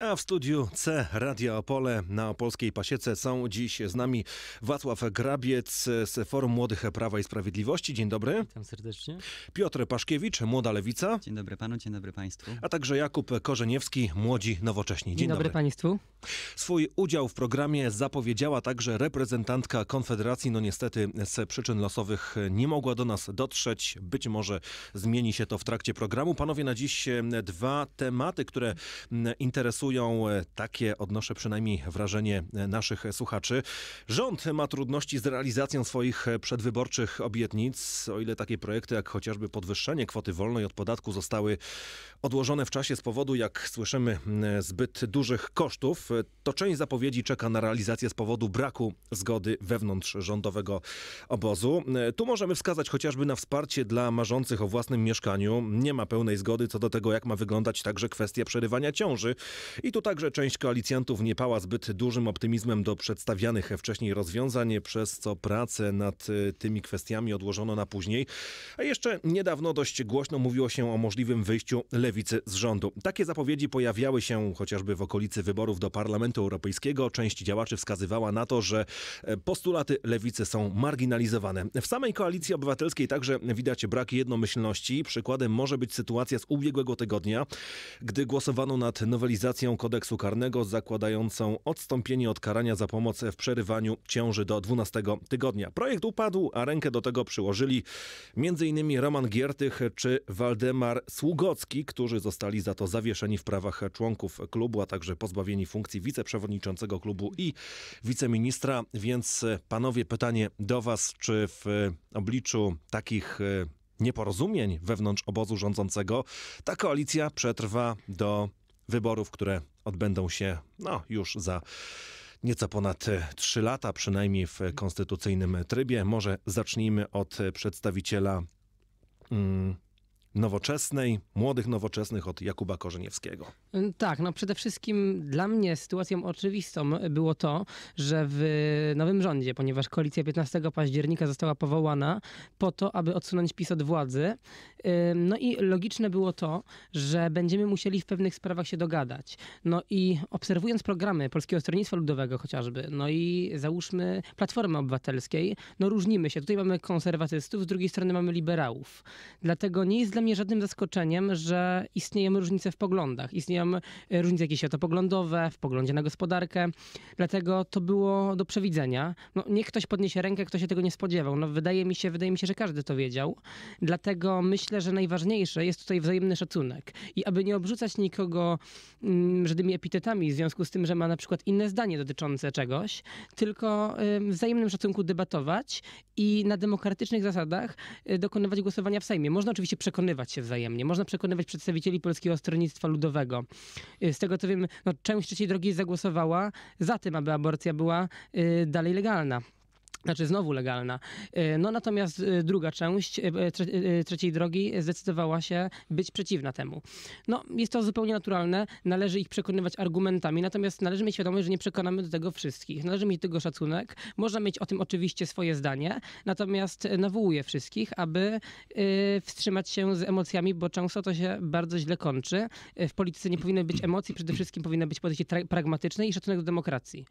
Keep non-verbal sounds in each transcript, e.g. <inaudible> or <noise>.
A w studiu C Radia Opole na polskiej Pasiece są dziś z nami Wacław Grabiec z Forum Młodych Prawa i Sprawiedliwości. Dzień dobry. Witam serdecznie. Piotr Paszkiewicz, Młoda Lewica. Dzień dobry panu, dzień dobry państwu. A także Jakub Korzeniewski, Młodzi Nowocześni. Dzień, dzień dobry. dobry państwu. Swój udział w programie zapowiedziała także reprezentantka Konfederacji. No niestety z przyczyn losowych nie mogła do nas dotrzeć. Być może zmieni się to w trakcie programu. Panowie, na dziś e, dwa tematy, które interesują E, takie odnoszę przynajmniej wrażenie e, naszych e, słuchaczy. Rząd ma trudności z realizacją swoich przedwyborczych obietnic. O ile takie projekty jak chociażby podwyższenie kwoty wolnej od podatku zostały odłożone w czasie z powodu, jak słyszymy, zbyt dużych kosztów, to część zapowiedzi czeka na realizację z powodu braku zgody wewnątrz rządowego obozu. Tu możemy wskazać chociażby na wsparcie dla marzących o własnym mieszkaniu. Nie ma pełnej zgody co do tego, jak ma wyglądać także kwestia przerywania ciąży. I tu także część koalicjantów nie pała zbyt dużym optymizmem do przedstawianych wcześniej rozwiązań, przez co pracę nad y, tymi kwestiami odłożono na później. A jeszcze niedawno dość głośno mówiło się o możliwym wyjściu lewicy z rządu. Takie zapowiedzi pojawiały się chociażby w okolicy wyborów do Parlamentu Europejskiego. Część działaczy wskazywała na to, że e, postulaty lewicy są marginalizowane. W samej koalicji obywatelskiej także widać brak jednomyślności. Przykładem może być sytuacja z ubiegłego tygodnia, gdy głosowano nad nowelizacją nowelizacją kodeksu karnego zakładającą odstąpienie od karania za pomoc w przerywaniu ciąży do 12 tygodnia. Projekt upadł, a rękę do tego przyłożyli m.in. Roman Giertych czy Waldemar Sługocki, którzy zostali za to zawieszeni w prawach członków klubu, a także pozbawieni funkcji wiceprzewodniczącego klubu i wiceministra. Więc e, panowie, pytanie do was, czy w e, obliczu takich e, nieporozumień wewnątrz obozu rządzącego, ta koalicja przetrwa do wyborów, które odbędą się no, już za nieco ponad 3 e, lata, przynajmniej w konstytucyjnym trybie. Może zacznijmy od e, przedstawiciela. Mm, nowoczesnej, młodych nowoczesnych od Jakuba Korzeniewskiego. Tak, no przede wszystkim dla mnie sytuacją oczywistą było to, że w nowym rządzie, ponieważ koalicja 15 października została powołana po to, aby odsunąć PiS od władzy, no i logiczne było to, że będziemy musieli w pewnych sprawach się dogadać. No i obserwując programy Polskiego Stronnictwa Ludowego chociażby, no i załóżmy Platformy Obywatelskiej, no różnimy się. Tutaj mamy konserwatystów, z drugiej strony mamy liberałów. Dlatego nie jest dla mnie żadnym zaskoczeniem, że istnieją różnice w poglądach. Istnieją e, różnice jakieś światopoglądowe, w poglądzie na gospodarkę. Dlatego to było do przewidzenia. No, niech ktoś podniesie rękę, kto się tego nie spodziewał. No, wydaje mi się, wydaje mi się, że każdy to wiedział. Dlatego myślę, że najważniejsze jest tutaj wzajemny szacunek. I aby nie obrzucać nikogo mm, żadnymi epitetami w związku z tym, że ma na przykład inne zdanie dotyczące czegoś, tylko w wzajemnym szacunku debatować i na demokratycznych zasadach e, dokonywać głosowania w Sejmie. Można oczywiście przekonać przekonywać się wzajemnie, można przekonywać przedstawicieli Polskiego Stronnictwa Ludowego. Y, z tego co wiem, no, część trzeciej drogi zagłosowała za tym, aby aborcja była y, dalej legalna znaczy znowu legalna. E, no natomiast e, druga część e, trzeciej drogi zdecydowała się być przeciwna temu. No jest to zupełnie naturalne, należy ich przekonywać argumentami, natomiast należy mieć świadomość, że nie przekonamy do tego wszystkich. Należy mieć tego szacunek, można mieć o tym oczywiście swoje zdanie, natomiast nawołuję wszystkich, aby wstrzymać się z emocjami, bo często to się bardzo źle kończy. W polityce nie powinny być emocji, przede wszystkim powinno być podejście pragmatyczne i szacunek do demokracji.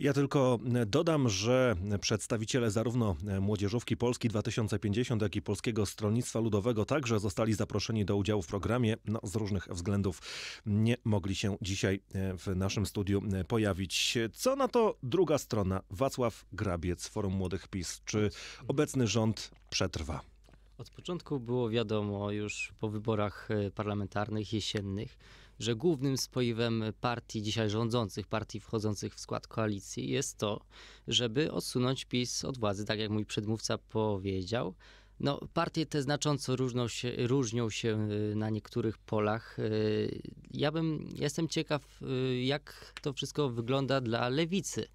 Ja tylko dodam, że przed Przedstawiciele zarówno e, Młodzieżówki Polski 2050, jak i Polskiego Stronnictwa Ludowego także zostali zaproszeni do udziału w programie. No, z różnych względów nie mogli się dzisiaj e, w naszym studiu e, pojawić. Co na to druga strona? Wacław Grabiec, Forum Młodych PiS. Czy obecny rząd przetrwa? Od początku było wiadomo już po wyborach parlamentarnych jesiennych, że głównym spoiwem partii dzisiaj rządzących, partii wchodzących w skład koalicji jest to, żeby odsunąć PiS od władzy, tak jak mój przedmówca powiedział. No, partie te znacząco różnią się, różnią się y, na niektórych polach. Y, ja bym, jestem ciekaw, y, jak to wszystko wygląda dla lewicy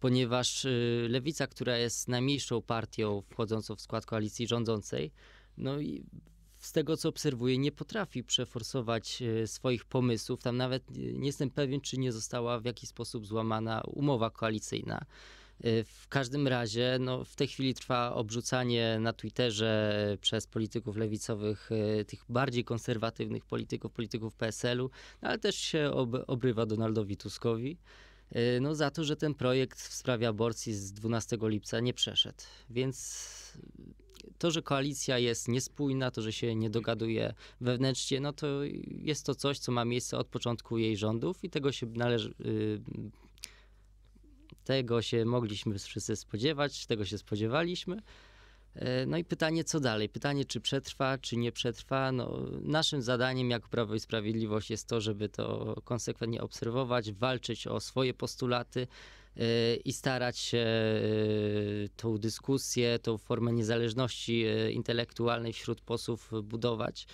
ponieważ lewica, która jest najmniejszą partią wchodzącą w skład koalicji rządzącej, no i z tego co obserwuję, nie potrafi przeforsować e, swoich pomysłów. Tam nawet e, nie jestem pewien, czy nie została w jakiś sposób złamana umowa koalicyjna. E, w każdym razie no, w tej chwili trwa obrzucanie na Twitterze przez polityków lewicowych tych bardziej konserwatywnych polityków, polityków PSL-u, no, ale też się obrywa Donaldowi Tuskowi no, za to, że ten projekt w sprawie aborcji z 12 lipca nie przeszedł. Więc to, że koalicja jest niespójna, to, że się nie dogaduje wewnętrznie, no to jest to coś, co ma miejsce od początku jej rządów i tego się należy. Y, tego się mogliśmy wszyscy spodziewać, tego się spodziewaliśmy. E, no i pytanie, co dalej? Pytanie, czy przetrwa, czy nie przetrwa. No, naszym zadaniem jako Prawo i Sprawiedliwość jest to, żeby to konsekwentnie obserwować, walczyć o swoje postulaty i starać się e, tą dyskusję, tą formę niezależności e, intelektualnej wśród posłów budować.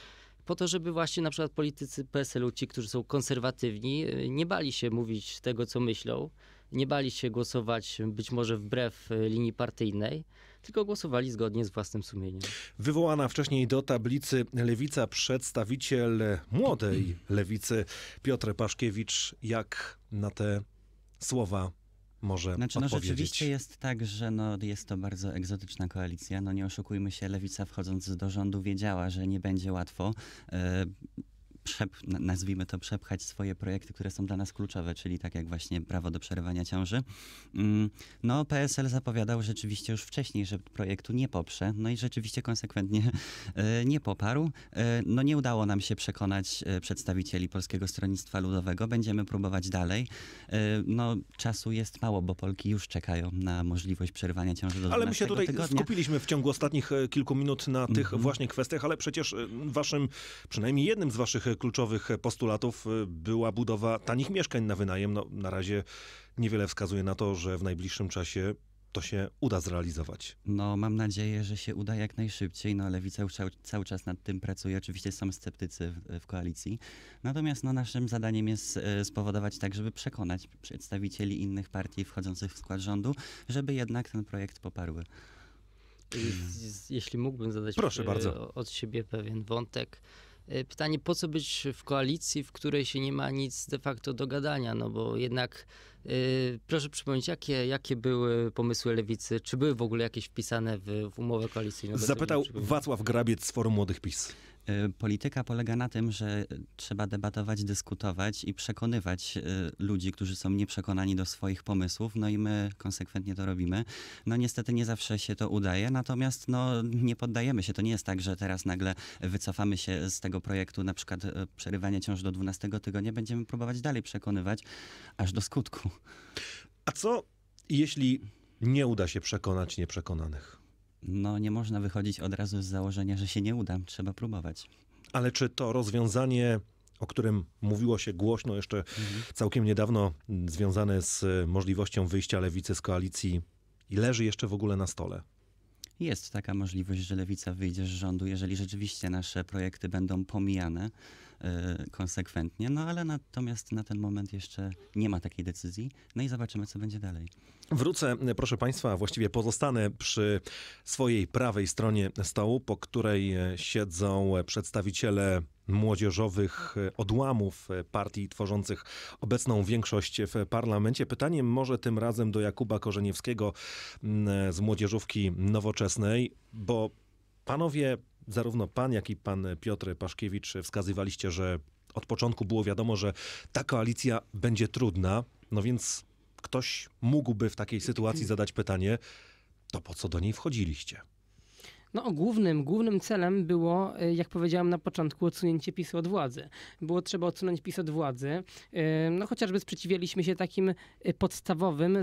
Po to, żeby właśnie na przykład politycy PSL-u, ci, którzy są konserwatywni, e, nie bali się mówić tego, co myślą, nie bali się głosować być może wbrew linii partyjnej, tylko głosowali zgodnie z własnym sumieniem. Wywołana wcześniej do tablicy lewica przedstawiciel młodej lewicy Piotr Paszkiewicz, jak na te słowa może Znaczy, no rzeczywiście jest tak, że no, jest to bardzo egzotyczna koalicja. No nie oszukujmy się, lewica wchodząc do rządu wiedziała, że nie będzie łatwo. E, przep, nazwijmy to, przepchać swoje projekty, które są dla nas kluczowe, czyli tak jak właśnie prawo do przerywania ciąży. Mm, no, PSL zapowiadał rzeczywiście już wcześniej, że projektu nie poprze, no i rzeczywiście konsekwentnie <laughs> e, nie poparł. E, no nie udało nam się przekonać e, przedstawicieli Polskiego Stronnictwa Ludowego, będziemy próbować dalej. No, czasu jest mało, bo Polki już czekają na możliwość przerwania ciąży do Ale my się tutaj tygodnia. skupiliśmy w ciągu ostatnich kilku minut na tych mm -hmm. właśnie kwestiach, ale przecież waszym, przynajmniej jednym z waszych kluczowych postulatów y, była budowa tanich mieszkań na wynajem. No, na razie niewiele wskazuje na to, że w najbliższym czasie to się uda zrealizować. No, mam nadzieję, że się uda jak najszybciej, no ale widzę cały, cały czas nad tym pracuje. Oczywiście są sceptycy w, w, koalicji. Natomiast no, naszym zadaniem jest y, spowodować tak, żeby przekonać przedstawicieli innych partii wchodzących w skład rządu, żeby jednak ten projekt poparły. Y, jeśli mógłbym zadać Proszę bardzo. od siebie pewien wątek. E, pytanie, po co być w koalicji, w której się nie ma nic de facto do gadania, no bo jednak yy, proszę przypomnieć, jakie, jakie były pomysły lewicy, czy były w ogóle jakieś wpisane w, w umowę koalicyjną? Zapytał Wacław Grabiec z Forum Młodych PiS. Y, polityka polega na tym, że trzeba debatować, dyskutować i przekonywać y, ludzi, którzy są nieprzekonani do swoich pomysłów, no i my konsekwentnie to robimy. No niestety nie zawsze się to udaje, natomiast no, nie poddajemy się. To nie jest tak, że teraz nagle wycofamy się z tego projektu, na przykład y, przerywania ciąż do 12 tygodnia, będziemy próbować dalej przekonywać, aż do skutku. A co jeśli nie uda się przekonać nieprzekonanych? no nie można wychodzić od razu z założenia, że się nie uda, trzeba próbować. Ale czy to rozwiązanie, o którym mówiło się głośno jeszcze mhm. całkiem niedawno, mm, związane z e, możliwością wyjścia lewicy z koalicji, leży jeszcze w ogóle na stole? Jest taka możliwość, że lewica wyjdzie z rządu, jeżeli rzeczywiście nasze projekty będą pomijane. Y, konsekwentnie, no ale natomiast na ten moment jeszcze nie ma takiej decyzji. No i zobaczymy, co będzie dalej. Wrócę, proszę Państwa, właściwie pozostanę przy swojej prawej stronie stołu, po której e, siedzą e, przedstawiciele młodzieżowych e, odłamów partii tworzących obecną większość w parlamencie. Pytanie może tym razem do Jakuba Korzeniewskiego z młodzieżówki nowoczesnej, bo panowie zarówno pan, jak i pan Piotr Paszkiewicz wskazywaliście, że od początku było wiadomo, że ta koalicja będzie trudna, no więc ktoś mógłby w takiej sytuacji zadać pytanie, to po co do niej wchodziliście? No, głównym, głównym celem było, e, jak powiedziałam na początku, odsunięcie PiSu od władzy. Było trzeba odsunąć PiS od władzy. E, no, chociażby sprzeciwialiśmy się takim e, podstawowym,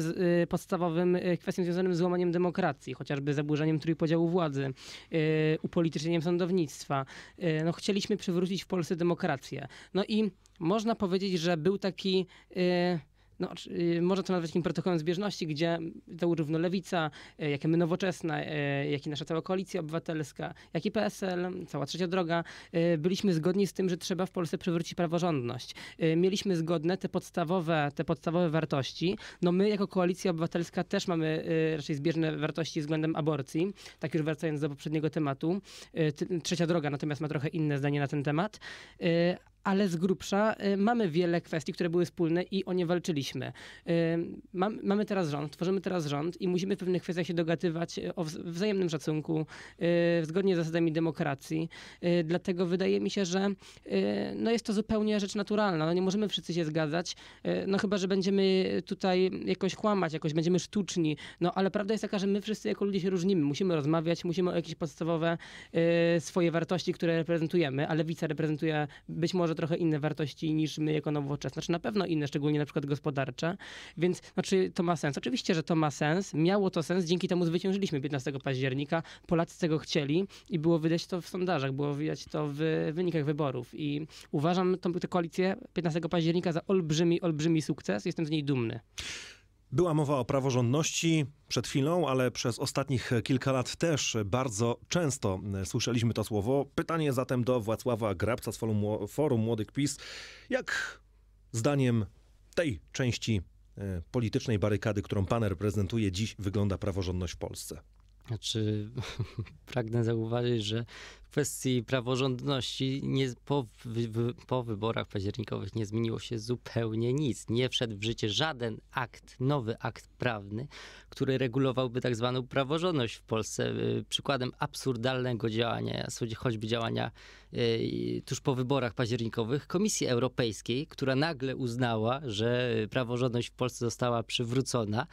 podstawowym kwestiom związanym z łamaniem demokracji, chociażby zaburzeniem trójpodziału władzy, upolitycznieniem sądownictwa. No, chcieliśmy przywrócić w Polsce demokrację. No i można powiedzieć, że był taki... Yy, no, y, można to nazwać takim protokołem zbieżności, gdzie zarówno lewica, y, jak i my nowoczesna, y, jak i nasza cała koalicja obywatelska, jak i PSL, cała trzecia droga, byliśmy zgodni z tym, że trzeba w Polsce przywrócić praworządność. Mieliśmy zgodne te podstawowe, te podstawowe wartości. No my jako koalicja obywatelska też mamy raczej zbieżne wartości względem aborcji. Tak już wracając do poprzedniego tematu. Trzecia droga natomiast ma trochę inne zdanie na ten temat ale z grubsza y, mamy wiele kwestii, które były wspólne i o nie walczyliśmy. Y, mamy teraz rząd, tworzymy teraz rząd i musimy w pewnych kwestiach się dogadywać y, o wzajemnym szacunku, zgodnie z zasadami demokracji. Dlatego wydaje mi się, że no jest to zupełnie rzecz naturalna. No nie możemy wszyscy się zgadzać, no chyba, że będziemy tutaj jakoś kłamać, jakoś będziemy sztuczni, no ale prawda jest taka, że my wszyscy jako ludzie się różnimy. Musimy rozmawiać, musimy o jakieś podstawowe swoje wartości, które reprezentujemy, a lewica reprezentuje być może trochę inne wartości niż my jako nowoczesne, znaczy na pewno inne, szczególnie na przykład gospodarcze, więc znaczy to ma sens. Oczywiście, że to ma sens, miało to sens, dzięki temu zwyciężyliśmy 15 października, Polacy tego chcieli i było widać to w sondażach, było widać to w wynikach wyborów i uważam tę koalicję 15 października za olbrzymi, olbrzymi sukces, jestem z niej dumny. Była mowa o praworządności przed chwilą, ale przez ostatnich kilka lat też bardzo często słyszeliśmy to słowo. Pytanie zatem do Władysława Grabca z Forum, Młodych PiS. Jak zdaniem tej części e, politycznej barykady, którą pan reprezentuje dziś, wygląda praworządność w Polsce? Znaczy, <laughs> pragnę zauważyć, że kwestii praworządności nie, po, po wyborach październikowych nie zmieniło się zupełnie nic. Nie wszedł w życie żaden akt, nowy akt prawny, który regulowałby tak zwaną praworządność w Polsce. Y, przykładem absurdalnego działania, choćby działania y, tuż po wyborach październikowych Komisji Europejskiej, która nagle uznała, że praworządność w Polsce została przywrócona,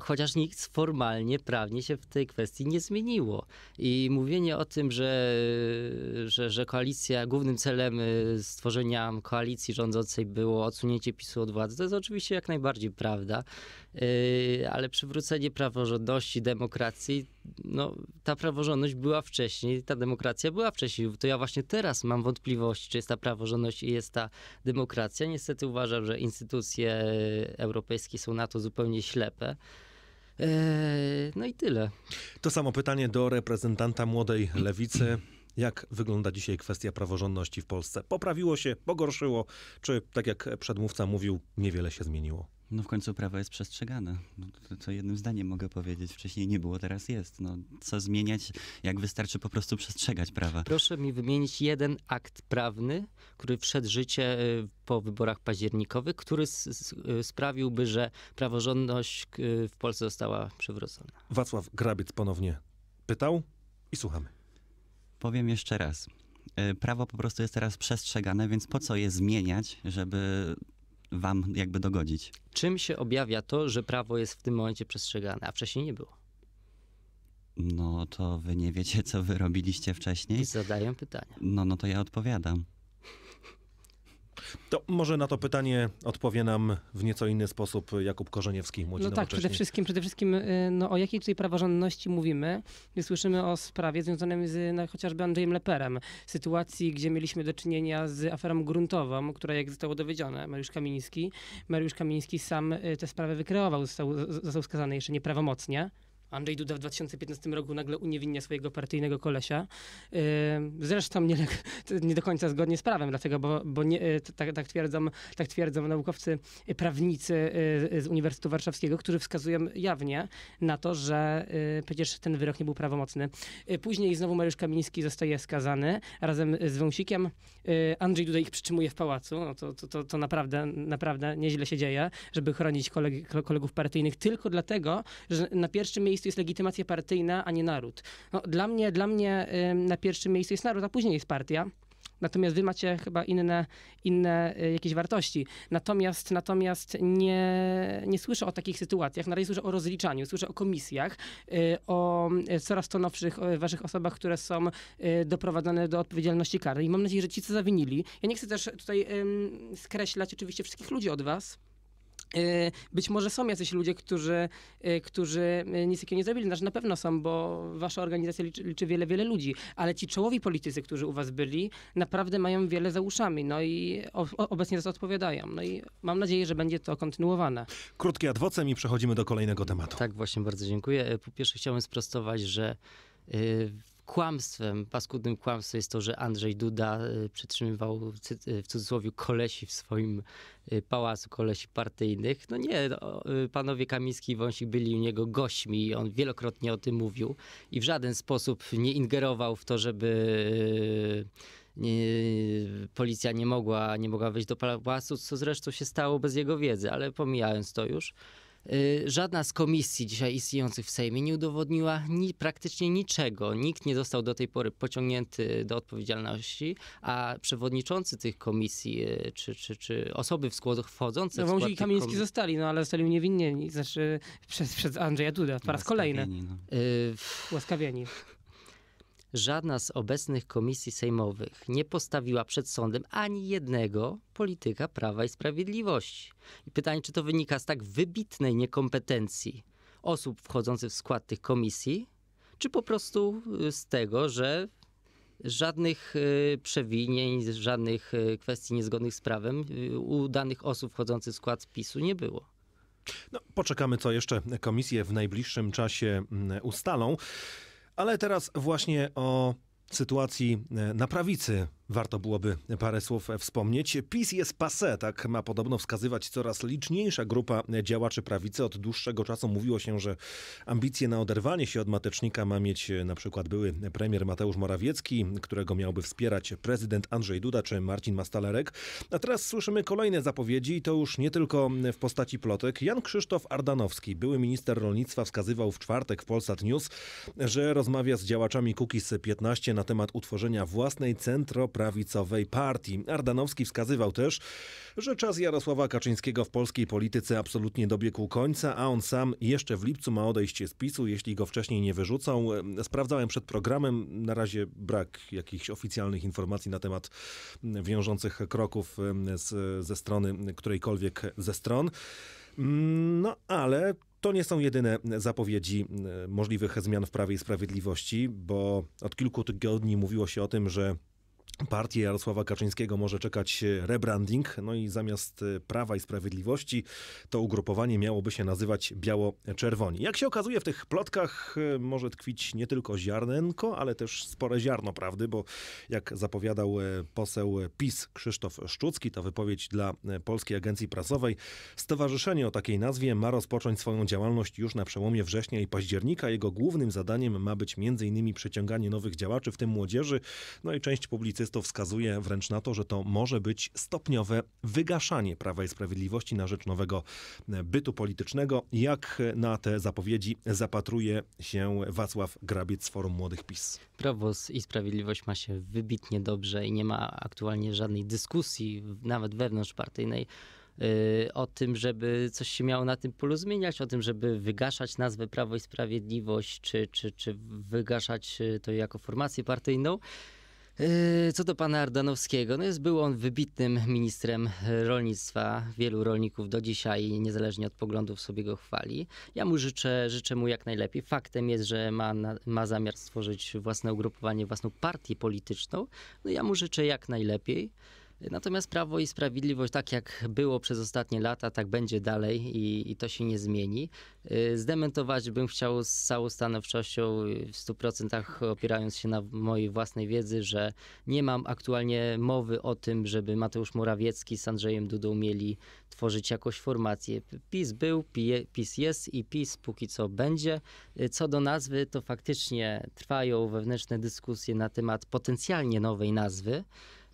chociaż nic formalnie, prawnie się w tej kwestii nie zmieniło. I mówienie o tym, że że, że koalicja, głównym celem y, stworzenia koalicji rządzącej było odsunięcie PiSu od władzy. To jest oczywiście jak najbardziej prawda, y, ale przywrócenie praworządności, demokracji, no ta praworządność była wcześniej, ta demokracja była wcześniej. To ja właśnie teraz mam wątpliwości, czy jest ta praworządność i jest ta demokracja. Niestety uważam, że instytucje europejskie są na to zupełnie ślepe. E, no i tyle. To samo pytanie do reprezentanta młodej lewicy. Jak wygląda dzisiaj kwestia praworządności w Polsce? Poprawiło się, pogorszyło, czy tak jak przedmówca mówił, niewiele się zmieniło? No w końcu prawo jest przestrzegane. No, to, to, jednym zdaniem mogę powiedzieć. Wcześniej nie było, teraz jest. No, co zmieniać, jak wystarczy po prostu przestrzegać prawa. Proszę mi wymienić jeden akt prawny, który wszedł w życie y, po wyborach październikowych, który y, sprawiłby, że praworządność y, w Polsce została przywrócona. Wacław Grabiec ponownie pytał i słuchamy. Powiem jeszcze raz. Y, prawo po prostu jest teraz przestrzegane, więc po co je zmieniać, żeby wam jakby dogodzić? Czym się objawia to, że prawo jest w tym momencie przestrzegane, a wcześniej nie było? No to wy nie wiecie, co wy robiliście wcześniej? Zadaję pytania. No, no to ja odpowiadam. To może na to pytanie odpowie nam w nieco inny sposób Jakub Korzeniewski, Młodzi No tak, przede wszystkim, przede wszystkim y, no, o jakiej tutaj praworządności mówimy, gdy słyszymy o sprawie związanej z no, chociażby Andrzejem Leperem, sytuacji, gdzie mieliśmy do czynienia z aferą gruntową, która jak zostało dowiedzione, Mariusz Kamiński, Mariusz Kamiński sam y, tę sprawę wykreował, został, został skazany jeszcze nieprawomocnie. Andrzej Duda w 2015 roku nagle uniewinnia swojego partyjnego kolesia. Zresztą nie, nie do końca zgodnie z prawem, dlatego, bo, bo nie, y, tak, tak, twierdzą, tak twierdzą naukowcy, y, prawnicy y, z Uniwersytetu Warszawskiego, którzy wskazują jawnie na to, że przecież ten wyrok nie był prawomocny. Później znowu Mariusz Kamiński zostaje skazany razem z Wąsikiem. Andrzej Duda ich przytrzymuje w pałacu. No to, to, to, to naprawdę, naprawdę nieźle się dzieje, żeby chronić koleg, kolegów partyjnych tylko dlatego, że na pierwszym miejscu miejscu jest legitymacja partyjna, a nie naród. No, dla mnie, dla mnie na pierwszym miejscu jest naród, a później jest partia. Natomiast wy macie chyba inne, inne y, jakieś wartości. Natomiast, natomiast nie, nie słyszę o takich sytuacjach. Na razie słyszę o rozliczaniu, słyszę o komisjach, y, o y, coraz to nowszych waszych osobach, które są doprowadzone do odpowiedzialności karnej. I mam nadzieję, że ci, co zawinili, ja nie chcę też tutaj skreślać oczywiście wszystkich ludzi od was, Y, być może są jacyś ludzie, którzy, y, którzy y, nic takiego nie zrobili. Znaczy na pewno są, bo wasza organizacja liczy, liczy, wiele, wiele ludzi. Ale ci czołowi politycy, którzy u was byli, naprawdę mają wiele za uszami. No i obecnie za to odpowiadają. No i mam nadzieję, że będzie to kontynuowane. Krótkie adwocem i przechodzimy do kolejnego tematu. Tak, właśnie bardzo dziękuję. Po pierwsze chciałbym sprostować, że Kłamstwem, paskudnym kłamstwem jest to, że Andrzej Duda y, przetrzymywał w cudzysłowie kolesi w swoim y, pałacu, kolesi partyjnych. No nie, no, y, panowie Kamiński i Wąsik byli u niego gośćmi i on wielokrotnie o tym mówił i w żaden sposób nie ingerował w to, żeby policja nie mogła, nie mogła wejść do pałacu, co zresztą się stało bez jego wiedzy, ale pomijając to już. Y, żadna z komisji dzisiaj istniejących w Sejmie nie udowodniła ni, praktycznie niczego. Nikt nie został do tej pory pociągnięty do odpowiedzialności, a przewodniczący tych komisji, y, czy, czy, czy osoby w skład, wchodzące no, w i Kamiński zostali, no ale zostali uniewinnieni, znaczy <laughs> przez, przez Andrzeja Duda po raz kolejny. No. Y, Łaskawieni. <laughs> żadna z obecnych komisji sejmowych nie postawiła przed sądem ani jednego polityka Prawa i Sprawiedliwości. I pytanie, czy to wynika z tak wybitnej niekompetencji osób wchodzących w skład tych komisji, czy po prostu y, z tego, że żadnych y, przewinień, żadnych y, kwestii niezgodnych z prawem u danych osób wchodzących w skład PiSu nie było. No, poczekamy, co jeszcze komisje w najbliższym czasie mm, ustalą. Ale teraz właśnie o sytuacji e, na prawicy Warto byłoby parę słów wspomnieć. PiS jest passé, tak ma podobno wskazywać coraz liczniejsza grupa działaczy prawicy. Od dłuższego czasu mówiło się, że ambicje na oderwanie się od matecznika ma mieć na przykład były premier Mateusz Morawiecki, którego miałby wspierać prezydent Andrzej Duda czy Marcin Mastalerek. A teraz słyszymy kolejne zapowiedzi i to już nie tylko w postaci plotek. Jan Krzysztof Ardanowski, były minister rolnictwa, wskazywał w czwartek w Polsat News, że rozmawia z działaczami Kukiz 15 na temat utworzenia własnej centro prawicowej partii. Ardanowski wskazywał też, że czas Jarosława Kaczyńskiego w polskiej polityce absolutnie dobiegł końca, a on sam jeszcze w lipcu ma odejście z PiSu, jeśli go wcześniej nie wyrzucą. Sprawdzałem przed programem, na razie brak jakichś oficjalnych informacji na temat wiążących kroków z, ze strony którejkolwiek ze stron. Mm, no ale to nie są jedyne zapowiedzi możliwych zmian w Prawie i Sprawiedliwości, bo od kilku tygodni mówiło się o tym, że Partię Jarosława Kaczyńskiego może czekać e, rebranding, no i zamiast e, Prawa i Sprawiedliwości to ugrupowanie miałoby się nazywać Biało-Czerwoni. Jak się okazuje, w tych plotkach e, może tkwić nie tylko ziarnenko, ale też spore ziarno prawdy, bo jak zapowiadał poseł PiS Krzysztof Szczucki, to wypowiedź dla Polskiej Agencji Prasowej, stowarzyszenie o takiej nazwie ma rozpocząć swoją działalność już na przełomie września i października. Jego głównym zadaniem ma być m.in. przyciąganie nowych działaczy, w tym młodzieży, no i część publicystów to wskazuje wręcz na to, że to może być stopniowe wygaszanie Prawa i Sprawiedliwości na rzecz nowego e, bytu politycznego. Jak na te zapowiedzi zapatruje się Wacław Grabiec z Forum Młodych PiS? Prawo i Sprawiedliwość ma się wybitnie dobrze i nie ma aktualnie żadnej dyskusji, nawet wewnątrzpartyjnej, y, o tym, żeby coś się miało na tym polu zmieniać, o tym, żeby wygaszać nazwę Prawo i Sprawiedliwość, czy, czy, czy wygaszać y, to jako formację partyjną. Yy, co do pana Ardanowskiego, no jest, był on wybitnym ministrem rolnictwa. Wielu rolników do dzisiaj, niezależnie od poglądów, sobie go chwali. Ja mu życzę, życzę mu jak najlepiej. Faktem jest, że ma, ma zamiar stworzyć własne ugrupowanie, własną partię polityczną. No ja mu życzę jak najlepiej. Natomiast Prawo i Sprawiedliwość, tak jak było przez ostatnie lata, tak będzie dalej i, i to się nie zmieni. Y, zdementować bym chciał z całą stanowczością, y, w 100% opierając się na mojej własnej wiedzy, że nie mam aktualnie mowy o tym, żeby Mateusz Morawiecki z Andrzejem Dudą mieli tworzyć jakąś formację. PiS był, PiS jest i PiS póki co będzie. Y, co do nazwy, to faktycznie trwają wewnętrzne dyskusje na temat potencjalnie nowej nazwy.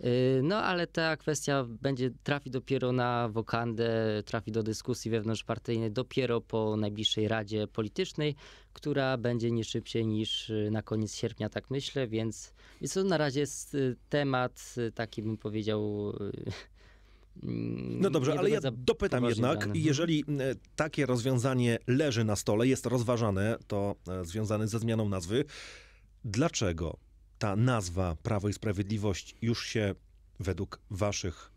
Y, no ale ta kwestia będzie trafi dopiero na wokandę, trafi do dyskusji wewnątrzpartyjnej dopiero po najbliższej Radzie Politycznej, która będzie nie szybciej niż y, na koniec sierpnia, tak myślę, więc, więc to na razie jest y, temat taki bym powiedział mm, no dobrze, ale ja dopytam jednak, jeżeli takie rozwiązanie leży na stole, jest rozważane, to e, związane ze zmianą nazwy, dlaczego ta nazwa Prawo i Sprawiedliwość już się według waszych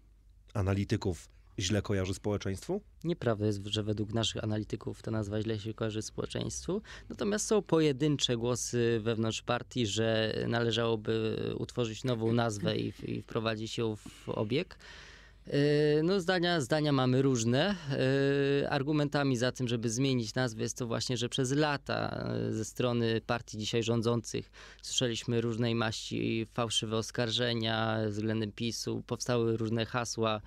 analityków źle kojarzy społeczeństwu? Nieprawda jest, że według naszych analityków ta nazwa źle się kojarzy społeczeństwu. Natomiast są pojedyncze głosy wewnątrz partii, że należałoby utworzyć nową nazwę i, i wprowadzić ją w obieg. Yy, no zdania, zdania mamy różne. Yy, argumentami za tym, żeby zmienić nazwę jest to właśnie, że przez lata yy, ze strony partii dzisiaj rządzących słyszeliśmy różnej maści fałszywe oskarżenia względem PiSu. Powstały różne hasła,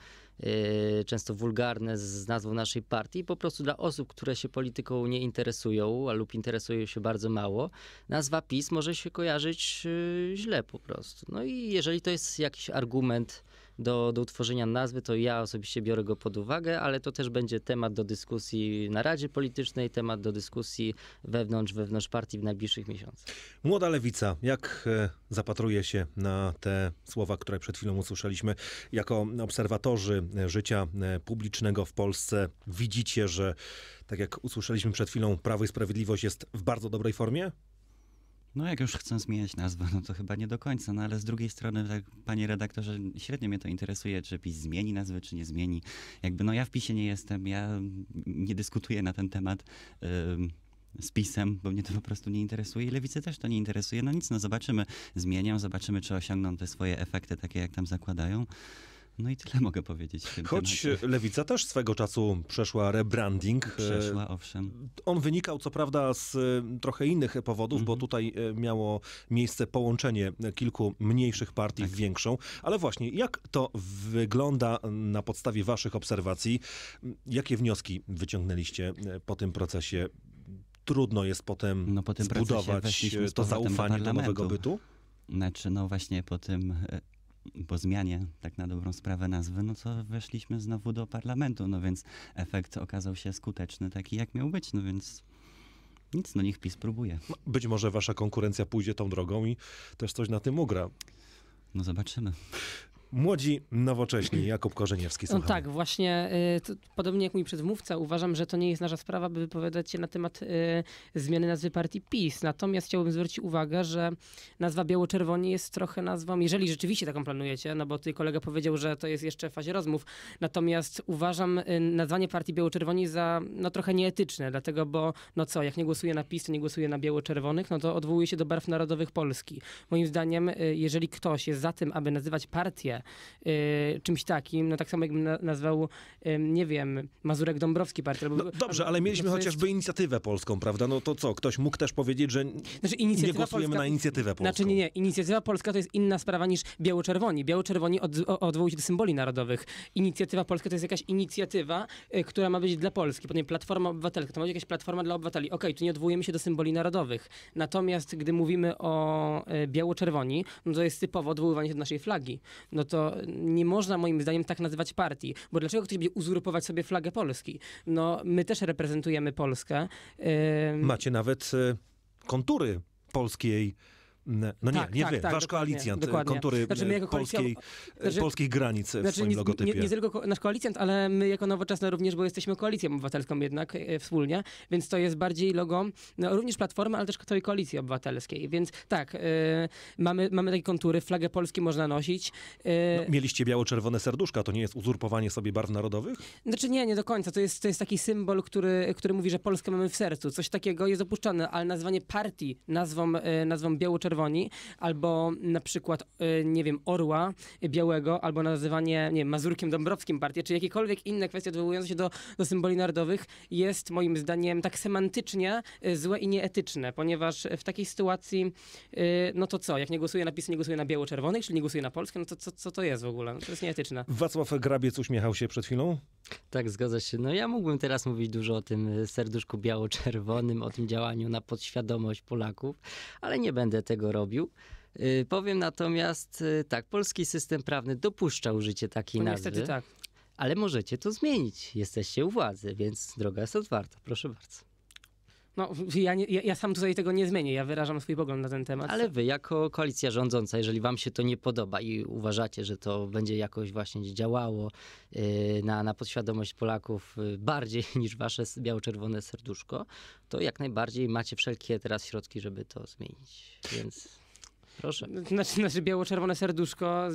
często wulgarne z nazwą naszej partii. Po prostu dla osób, które się polityką nie interesują lub interesują się bardzo mało, nazwa PiS może się kojarzyć źle po prostu. No i jeżeli to jest jakiś argument do, do utworzenia nazwy, to ja osobiście biorę go pod uwagę, ale to też będzie temat do dyskusji na Radzie Politycznej, temat do dyskusji wewnątrz, wewnątrz partii w najbliższych miesiącach. Młoda Lewica, jak e, zapatruje się na te słowa, które przed chwilą usłyszeliśmy, jako obserwatorzy e, życia e, publicznego w Polsce widzicie, że tak jak usłyszeliśmy przed chwilą, Prawo i Sprawiedliwość jest w bardzo dobrej formie? No jak już chcę zmieniać nazwę, no to chyba nie do końca, no ale z drugiej strony, tak, panie redaktorze, średnio mnie to interesuje, czy PiS zmieni nazwę, czy nie zmieni. Jakby, no ja w PiSie nie jestem, ja nie dyskutuję na ten temat. Yy z pisem, bo mnie to po prostu nie interesuje i lewicy też to nie interesuje. No nic, no zobaczymy, zmienią, zobaczymy, czy osiągną te swoje efekty takie, jak tam zakładają. No i tyle mogę powiedzieć. W tym Choć temacie. Lewica też swego czasu przeszła rebranding. E, przeszła, owszem. On wynikał co prawda z e, trochę innych powodów, mm -hmm. bo mhm. tutaj e, miało miejsce połączenie kilku mniejszych partii tak. w większą. Ale właśnie, jak to wygląda na podstawie waszych obserwacji? Jakie wnioski wyciągnęliście po tym procesie? Trudno jest potem, no, po zbudować to zaufanie do nowego bytu? Znaczy, no właśnie po tym po zmianie, tak na dobrą sprawę nazwy, no co weszliśmy znowu do parlamentu, no więc efekt okazał się skuteczny taki, jak miał być, no więc nic, no niech PiS próbuje. No, być może wasza konkurencja pójdzie tą drogą i też coś na tym ugra. No zobaczymy. Młodzi, nowocześni, Jakub Korzeniewski, No tak, właśnie, y, to, podobnie jak mój przedmówca, uważam, że to nie jest nasza sprawa, by wypowiadać się na temat y, zmiany nazwy partii PiS. Natomiast chciałbym zwrócić uwagę, że nazwa biało-czerwoni jest trochę nazwą, jeżeli rzeczywiście taką planujecie, no bo ty kolega powiedział, że to jest jeszcze w fazie rozmów, natomiast uważam y, nazwanie partii biało-czerwoni za no trochę nieetyczne, dlatego, bo no co, jak nie głosuje na PiS, to nie głosuje na biało-czerwonych, no to odwołuje się do barw narodowych Polski. Moim zdaniem, y, jeżeli ktoś jest za tym, aby nazywać partię y, czymś takim, no tak samo jakbym na, nazwał, y, nie wiem, Mazurek Dąbrowski partię. no, dobrze, ale mieliśmy chociażby jest... inicjatywę polską, prawda? No to co, ktoś mógł też powiedzieć, że znaczy, nie głosujemy Polska, na inicjatywę polską. Znaczy nie, nie, inicjatywa polska to jest inna sprawa niż biało-czerwoni. Biało-czerwoni od, odwołują się do symboli narodowych. Inicjatywa polska to jest jakaś inicjatywa, y, która ma być dla Polski, potem Platforma Obywatelska, to ma być jakaś platforma dla obywateli. Okej, okay, tu nie odwołujemy się do symboli narodowych. Natomiast gdy mówimy o y, biało-czerwoni, no to jest typowo odwoływanie się do naszej flagi. No to nie można moim zdaniem tak nazywać partii. Bo dlaczego ktoś będzie uzurpować sobie flagę Polski? No, my też reprezentujemy Polskę. Macie nawet y, kontury polskiej no nie, tak, nie tak, wy, tak, wasz koalicjant, e, dokładnie. kontury znaczy e, polskiej, e, znaczy, polskich granic w znaczy, swoim logotypie. Nie, nie, tylko nasz koalicjant, ale my jako Nowoczesna również, bo jesteśmy koalicją obywatelską jednak e, wspólnie, więc to jest bardziej logo no, również Platformy, ale też tej Koalicji Obywatelskiej. Więc tak, e, mamy, mamy takie kontury, flagę Polski można nosić. E, no, mieliście biało-czerwone serduszka, to nie jest uzurpowanie sobie barw narodowych? Znaczy nie, nie do końca. To jest, to jest taki symbol, który, który mówi, że Polskę mamy w sercu. Coś takiego jest opuszczane, ale nazwanie partii nazwą, nazwą biało czerwone czerwoni, albo na przykład, y, nie wiem, orła białego, albo nazywanie, nie wiem, Mazurkiem Dąbrowskim partię, czy jakiekolwiek inne kwestie odwołujące się do, do symboli narodowych jest moim zdaniem tak semantycznie y, złe i nieetyczne, ponieważ w takiej sytuacji, y, no to co, jak nie głosuje na PiS, nie głosuje na biało-czerwonych, czyli nie głosuje na Polskę, no to co, co to jest w ogóle? No to jest nieetyczne. Wacław Grabiec uśmiechał się przed chwilą. Tak, zgadza się. No ja mógłbym teraz mówić dużo o tym serduszku biało-czerwonym, o tym działaniu na podświadomość Polaków, ale nie będę tego tego robił. Y, powiem natomiast y, tak, polski system prawny dopuszcza użycie takiej no, nazwy. Niestety tak. Ale możecie to zmienić. Jesteście u władzy, więc droga jest otwarta. Proszę bardzo. No, ja, nie, ja, ja, sam tutaj tego nie zmienię, ja wyrażam swój pogląd na ten temat. Ale wy, jako koalicja rządząca, jeżeli wam się to nie podoba i uważacie, że to będzie jakoś właśnie działało yy, na, na podświadomość Polaków yy, bardziej <laughs> niż wasze biało-czerwone serduszko, to jak najbardziej macie wszelkie teraz środki, żeby to zmienić. Więc... Proszę. Znaczy, znaczy biało-czerwone serduszko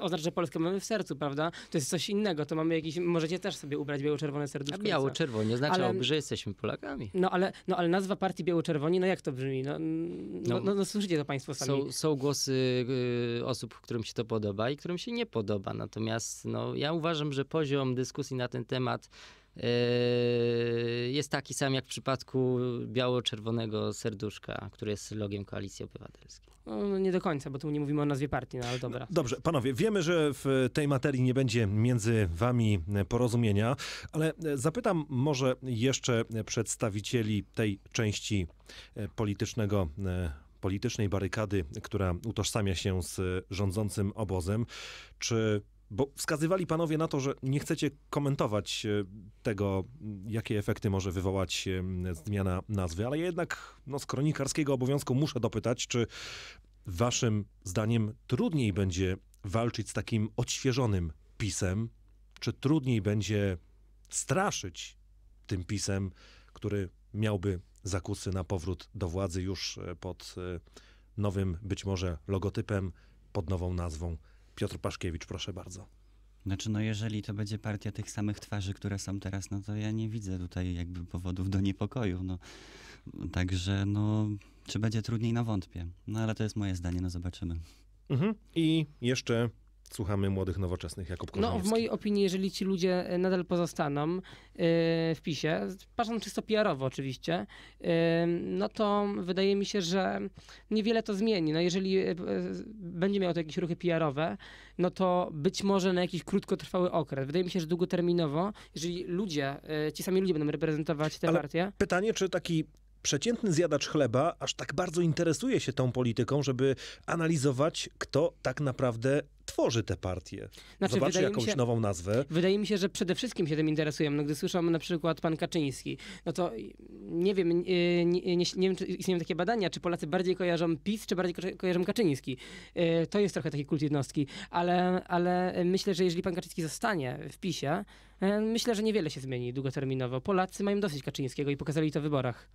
oznacza, że Polskę mamy w sercu, prawda? To jest coś innego, to mamy jakiś, możecie też sobie ubrać biało-czerwone serduszko. A biało-czerwone oznaczałoby, ale, że jesteśmy Polakami. No ale, no ale nazwa partii biało-czerwoni, no jak to brzmi? No, mm, no, no, no, no słyszycie to państwo sami. Są, są głosy y, osób, którym się to podoba i którym się nie podoba, natomiast no, ja uważam, że poziom dyskusji na ten temat Yy, jest taki sam jak w przypadku biało-czerwonego serduszka, który jest logiem Koalicji Obywatelskiej. No, no nie do końca, bo tu nie mówimy o nazwie partii, no ale dobra. No, dobrze, panowie, wiemy, że w tej materii nie będzie między wami porozumienia, ale e, zapytam może jeszcze przedstawicieli tej części e, politycznego e, politycznej barykady, która utożsamia się z rządzącym obozem, czy bo wskazywali panowie na to, że nie chcecie komentować e, tego, jakie efekty może wywołać e, zmiana nazwy, ale jednak no, z kronikarskiego obowiązku muszę dopytać, czy waszym zdaniem trudniej będzie walczyć z takim odświeżonym pisem, czy trudniej będzie straszyć tym pisem, który miałby zakusy na powrót do władzy już e, pod nowym, być może logotypem, pod nową nazwą Piotr Paszkiewicz, proszę bardzo. Znaczy, no jeżeli to będzie partia tych samych twarzy, które są teraz, no to ja nie widzę tutaj jakby powodów do niepokoju. No. Także, no, czy będzie trudniej, no wątpię. No ale to jest moje zdanie, no zobaczymy. Mhm. I jeszcze słuchamy młodych, nowoczesnych Jakub No, w mojej opinii, jeżeli ci ludzie e, nadal pozostaną e, w PiSie, patrząc czysto PR-owo oczywiście, e, no to wydaje mi się, że niewiele to zmieni. No, jeżeli będzie miał to jakieś ruchy PR-owe, no to być może na jakiś krótkotrwały okres. Wydaje mi się, że długoterminowo, jeżeli ludzie, ci sami ludzie będą reprezentować tę Ale Pytanie, czy taki przeciętny zjadacz chleba aż tak bardzo interesuje się tą polityką, żeby analizować, kto tak naprawdę tworzy te partie. Znaczy, Zobaczy jakąś się, nową nazwę. Wydaje mi się, że przede wszystkim się tym interesują. No, gdy słyszą na przykład pan Kaczyński, no to y, nie wiem, y, nie, nie, y, nie, nie wiem, czy istnieją takie badania, czy Polacy bardziej kojarzą PiS, czy bardziej kojarzą Kaczyński. To jest trochę taki kult jednostki, ale, ale myślę, że jeżeli pan Kaczyński zostanie w PiSie, myślę, że niewiele się zmieni długoterminowo. Polacy mają dosyć Kaczyńskiego i pokazali to w wyborach.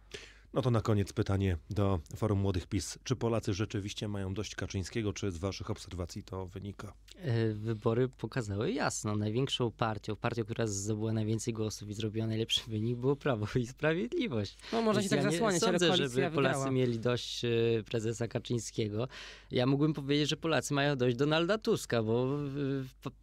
No to na koniec pytanie do Forum Młodych PiS. Czy Polacy rzeczywiście mają dość Kaczyńskiego, czy z waszych obserwacji to wynika? E, wybory pokazały jasno. Największą partią, partią, która zdobyła najwięcej głosów i zrobiła najlepszy wynik, było Prawo i Sprawiedliwość. No można się tak ja tak zasłaniać, sądzę, ale żeby Polacy wygrała. mieli dość e, prezesa Kaczyńskiego. Ja mógłbym powiedzieć, że Polacy mają dość Donalda Tuska, bo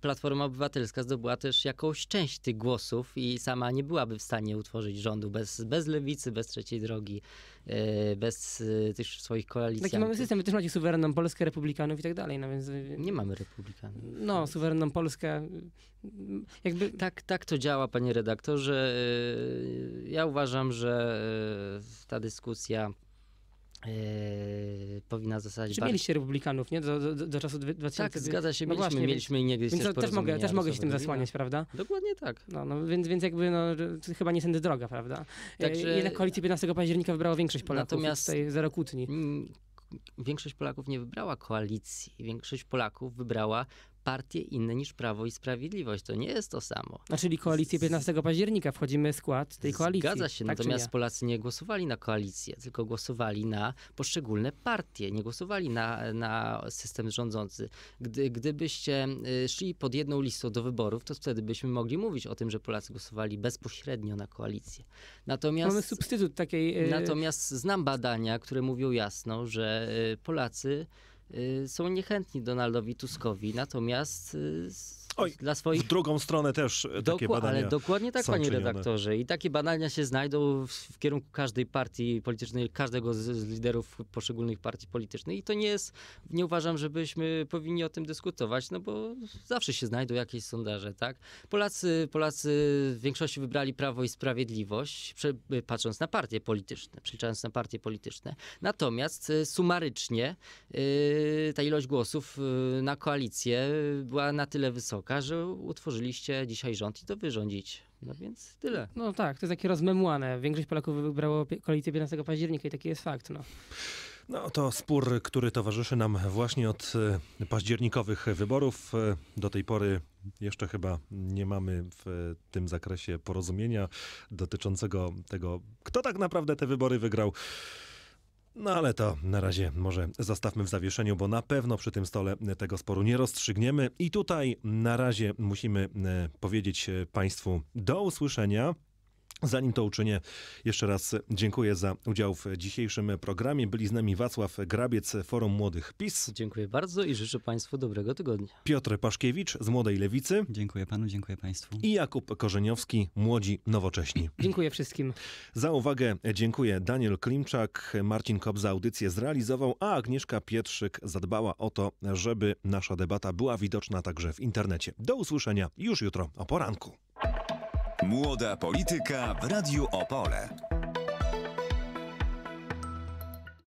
Platforma Obywatelska zdobyła też jakąś część tych głosów i sama nie byłaby w stanie utworzyć rządu bez, bez lewicy, bez trzeciej drogi Y, bez y, tych swoich koalicji. Taki mamy system, wy też macie suwerenną Polskę, republikanów i tak dalej, no więc... Y, Nie mamy republikanów. No, suwerenną Polskę, jakby... Tak, tak to działa, panie redaktorze. Ja uważam, że ta dyskusja Yy, powinna zasadzić. Czy mieliście republikanów, nie? Do, do, do czasu 2000... Tak, zgadza się, no mieliśmy, właśnie, mieliśmy więc... niegdyś więc też, też mogę, też mogę się tym zasłaniać, prawda? Dokładnie tak. No, no więc, więc jakby no, chyba nie tędy droga, prawda? Także... E, jednak koalicji 15 października wybrała większość Polaków. Natomiast... Tutaj zero kłótni. Mm, większość Polaków nie wybrała koalicji. Większość Polaków wybrała partie inne niż Prawo i Sprawiedliwość. To nie jest to samo. A czyli koalicję 15 października wchodzimy w skład tej koalicji. Zgadza się, tak natomiast nie? Polacy nie głosowali na koalicję, tylko głosowali na poszczególne partie, nie głosowali na, na system rządzący. Gdy, gdybyście y, szli pod jedną listą do wyborów, to wtedy byśmy mogli mówić o tym, że Polacy głosowali bezpośrednio na koalicję. Natomiast, Mamy substytut takiej... Y, natomiast znam badania, które mówią jasno, że y, Polacy Y, są niechętni Donaldowi Tuskowi, natomiast y, Oj, dla swoich... W drugą stronę też Doku... E, takie badania Ale dokładnie tak, panie czynione. redaktorze. I takie badania się znajdą w, w kierunku każdej partii politycznej, każdego z, z, liderów poszczególnych partii politycznych. I to nie jest, nie uważam, żebyśmy powinni o tym dyskutować, no bo zawsze się znajdą jakieś sondaże, tak? Polacy, Polacy w większości wybrali Prawo i Sprawiedliwość, e, patrząc na partie polityczne, przeliczając na partie polityczne. Natomiast e, sumarycznie ta ilość głosów na koalicję była na tyle wysoka, sztuka, że utworzyliście dzisiaj rząd i to wyrządzić. No więc tyle. No tak, to jest takie rozmemłane. Większość Polaków wybrało koalicję 15 października i taki jest fakt. No. No to spór, który towarzyszy nam właśnie od e, październikowych wyborów. E, do tej pory jeszcze chyba nie mamy w tym zakresie porozumienia dotyczącego tego, kto tak naprawdę te wybory wygrał. No ale to na razie może zostawmy w zawieszeniu, bo na pewno przy tym stole tego sporu nie rozstrzygniemy. I tutaj na razie musimy e, powiedzieć e, Państwu do usłyszenia. Zanim to uczynię, jeszcze raz dziękuję za udział w dzisiejszym programie. Byli z nami Wacław Grabiec, Forum Młodych PiS. Dziękuję bardzo i życzę Państwu dobrego tygodnia. Piotr Paszkiewicz z Młodej Lewicy. Dziękuję Panu, dziękuję Państwu. I Jakub Korzeniowski, Młodzi Nowocześni. Dziękuję wszystkim. Za uwagę dziękuję Daniel Klimczak, Marcin za audycję zrealizował, a Agnieszka Pietrzyk zadbała o to, żeby nasza debata była widoczna także w internecie. Do usłyszenia już jutro o poranku. Młoda polityka w Radiu Opole.